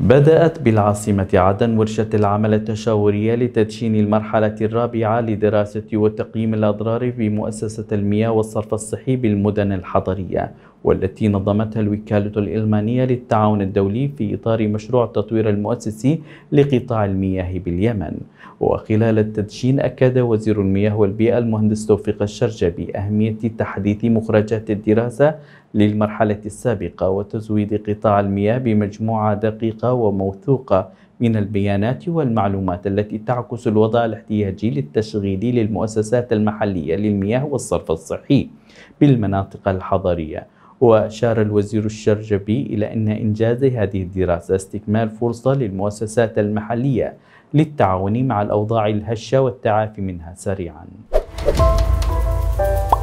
بدأت بالعاصمة عدن ورشة العمل التشاورية لتدشين المرحلة الرابعة لدراسة وتقييم الأضرار في مؤسسة المياه والصرف الصحي بالمدن الحضرية والتي نظمتها الوكالة الإلمانية للتعاون الدولي في إطار مشروع التطوير المؤسسي لقطاع المياه باليمن وخلال التدشين أكد وزير المياه والبيئة المهندس توفيق الشرجبي أهمية تحديث مخرجات الدراسة للمرحلة السابقة وتزويد قطاع المياه بمجموعة دقيقة وموثوقة من البيانات والمعلومات التي تعكس الوضع الاحتياجي للتشغيل للمؤسسات المحلية للمياه والصرف الصحي بالمناطق الحضرية وأشار الوزير الشرجبي إلى أن إنجاز هذه الدراسة استكمال فرصة للمؤسسات المحلية للتعاون مع الأوضاع الهشة والتعافي منها سريعاً.